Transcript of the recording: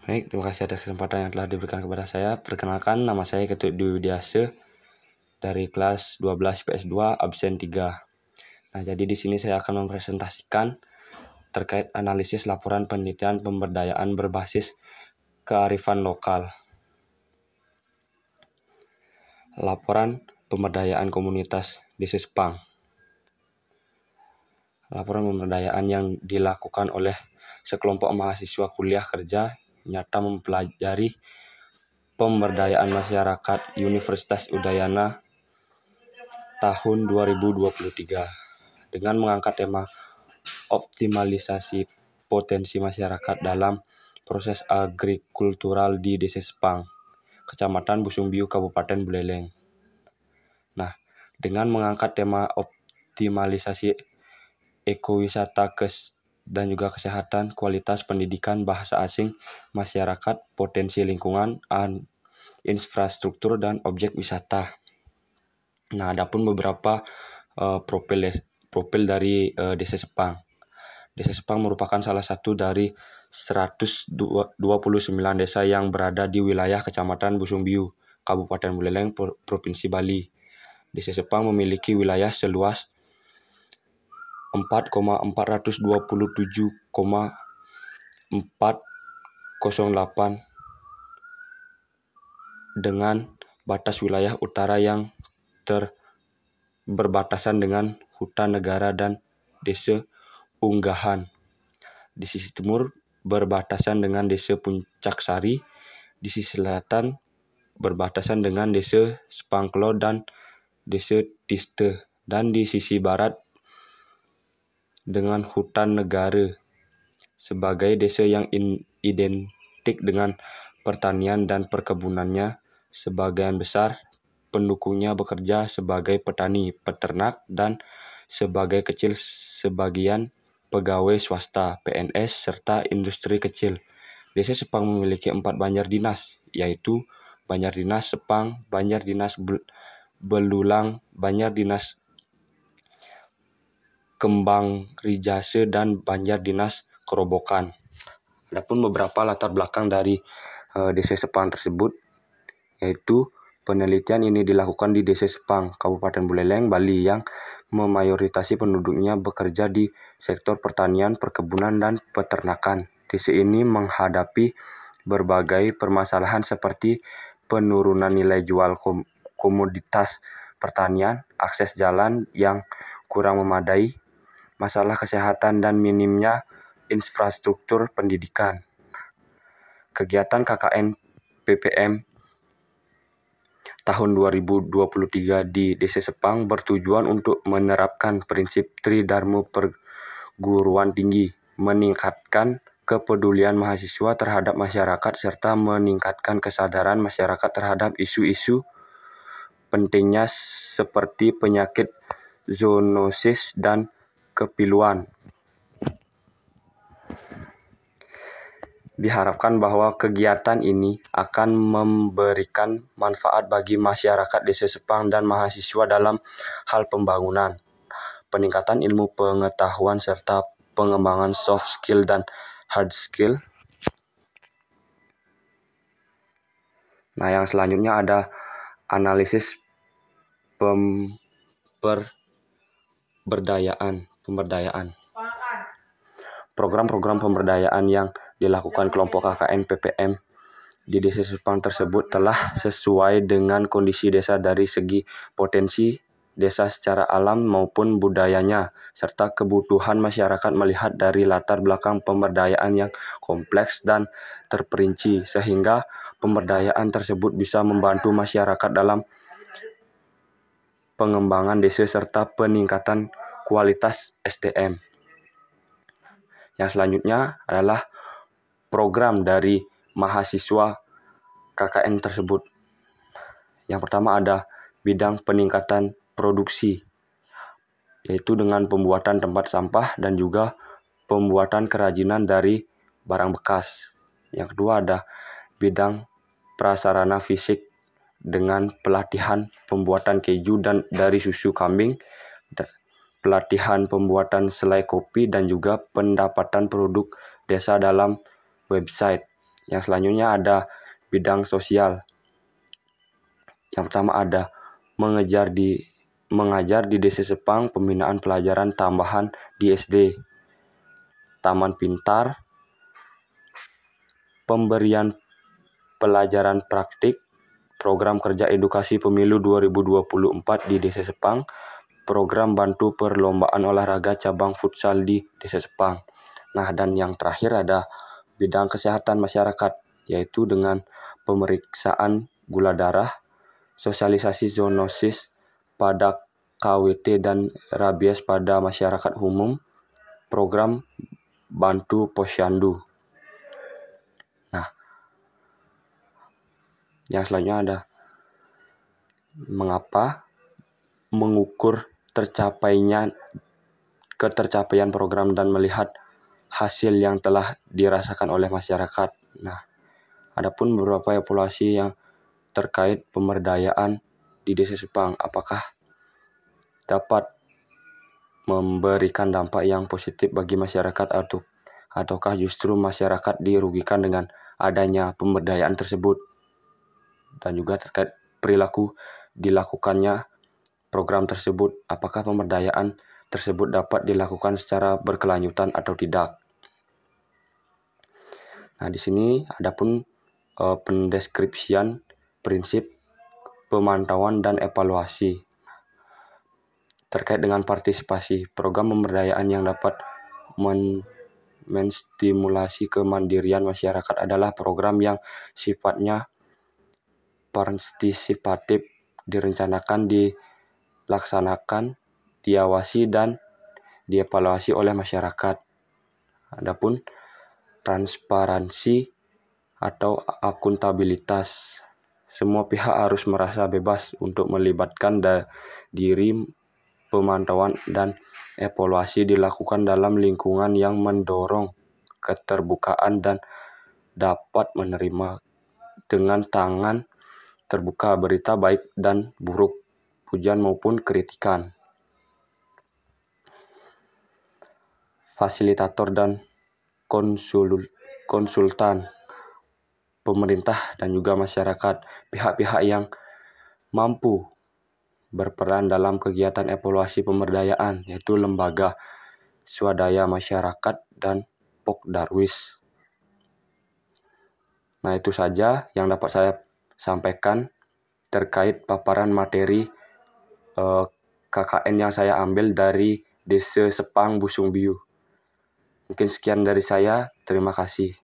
Baik, terima kasih atas kesempatan yang telah diberikan kepada saya. Perkenalkan, nama saya Ketut Dwi Widiase dari kelas 12 PS2 absen 3. Nah, jadi di sini saya akan mempresentasikan terkait analisis laporan penelitian pemberdayaan berbasis kearifan lokal. Laporan pemberdayaan komunitas di Sispang. Laporan pemberdayaan yang dilakukan oleh sekelompok mahasiswa kuliah kerja nyata mempelajari pemberdayaan masyarakat Universitas Udayana tahun 2023 dengan mengangkat tema optimalisasi potensi masyarakat dalam proses agrikultural di Desa Sepang, Kecamatan Busumbiu, Kabupaten Buleleng. Nah, dengan mengangkat tema optimalisasi ekowisata kes dan juga kesehatan, kualitas pendidikan, bahasa asing, masyarakat, potensi lingkungan, infrastruktur dan objek wisata. Nah, adapun beberapa uh, eh, profil profil dari uh, desa Sepang. Desa Sepang merupakan salah satu dari 129 desa yang berada di wilayah Kecamatan Busung Kabupaten Buleleng, Provinsi Bali. Desa Sepang memiliki wilayah seluas 4,427,408 dengan batas wilayah utara yang ter berbatasan dengan hutan negara dan desa Unggahan. Di sisi timur berbatasan dengan desa Puncak Sari, di sisi selatan berbatasan dengan desa Spangklo dan desa Tiste, dan di sisi barat dengan hutan negara sebagai desa yang identik dengan pertanian dan perkebunannya. Sebagian besar pendukungnya bekerja sebagai petani, peternak, dan sebagai kecil sebagian pegawai swasta, PNS, serta industri kecil. Desa Sepang memiliki empat banjar dinas, yaitu Banjar Dinas Sepang, Banjar Dinas Belulang, Banjar Dinas Kembang Rijase dan Banjar Dinas Kerobokan. Adapun beberapa latar belakang dari uh, desa Sepang tersebut yaitu penelitian ini dilakukan di desa Sepang, Kabupaten Buleleng, Bali yang memayoritasi penduduknya bekerja di sektor pertanian, perkebunan dan peternakan. Desa ini menghadapi berbagai permasalahan seperti penurunan nilai jual kom komoditas pertanian, akses jalan yang kurang memadai, masalah kesehatan dan minimnya infrastruktur pendidikan. Kegiatan KKN PPM tahun 2023 di Desa Sepang bertujuan untuk menerapkan prinsip Tridharma perguruan tinggi, meningkatkan kepedulian mahasiswa terhadap masyarakat serta meningkatkan kesadaran masyarakat terhadap isu-isu pentingnya seperti penyakit zoonosis dan kepiluan. Diharapkan bahwa kegiatan ini akan memberikan manfaat bagi masyarakat desa Sepang dan mahasiswa dalam hal pembangunan, peningkatan ilmu pengetahuan serta pengembangan soft skill dan hard skill. Nah, yang selanjutnya ada analisis pemberdayaan pemberdayaan. Program-program pemberdayaan yang dilakukan kelompok KKN PPM di Desa Sepang tersebut telah sesuai dengan kondisi desa dari segi potensi desa secara alam maupun budayanya, serta kebutuhan masyarakat melihat dari latar belakang pemberdayaan yang kompleks dan terperinci, sehingga pemberdayaan tersebut bisa membantu masyarakat dalam pengembangan desa serta peningkatan kualitas SDM. Yang selanjutnya adalah program dari mahasiswa KKN tersebut. Yang pertama ada bidang peningkatan produksi, yaitu dengan pembuatan tempat sampah dan juga pembuatan kerajinan dari barang bekas. Yang kedua ada bidang prasarana fisik dengan pelatihan pembuatan keju dan dari susu kambing pelatihan pembuatan selai kopi dan juga pendapatan produk desa dalam website. Yang selanjutnya ada bidang sosial. Yang pertama ada mengejar di mengajar di desa Sepang pembinaan pelajaran tambahan di SD. Taman Pintar pemberian pelajaran praktik program kerja edukasi pemilu 2024 di desa Sepang program bantu perlombaan olahraga cabang futsal di Desa Sepang. Nah, dan yang terakhir ada bidang kesehatan masyarakat, yaitu dengan pemeriksaan gula darah, sosialisasi zoonosis pada KWT dan rabies pada masyarakat umum, program bantu posyandu. Nah, yang selanjutnya ada mengapa mengukur tercapainya ketercapaian program dan melihat hasil yang telah dirasakan oleh masyarakat. Nah, adapun beberapa evaluasi yang terkait pemberdayaan di Desa Sepang apakah dapat memberikan dampak yang positif bagi masyarakat atau ataukah justru masyarakat dirugikan dengan adanya pemberdayaan tersebut dan juga terkait perilaku dilakukannya program tersebut, apakah pemberdayaan tersebut dapat dilakukan secara berkelanjutan atau tidak. Nah, di sini adapun e, pendeskripsian prinsip pemantauan dan evaluasi terkait dengan partisipasi program pemberdayaan yang dapat men menstimulasi kemandirian masyarakat adalah program yang sifatnya partisipatif direncanakan di laksanakan, diawasi, dan dievaluasi oleh masyarakat. Adapun transparansi atau akuntabilitas, semua pihak harus merasa bebas untuk melibatkan diri pemantauan dan evaluasi dilakukan dalam lingkungan yang mendorong keterbukaan dan dapat menerima dengan tangan terbuka berita baik dan buruk pujian maupun kritikan. Fasilitator dan konsul, konsultan pemerintah dan juga masyarakat, pihak-pihak yang mampu berperan dalam kegiatan evaluasi pemberdayaan, yaitu lembaga swadaya masyarakat dan Pok Darwis. Nah, itu saja yang dapat saya sampaikan terkait paparan materi uh, eh, KKN yang saya ambil dari Desa Sepang Busung Biu. Mungkin sekian dari saya. Terima kasih.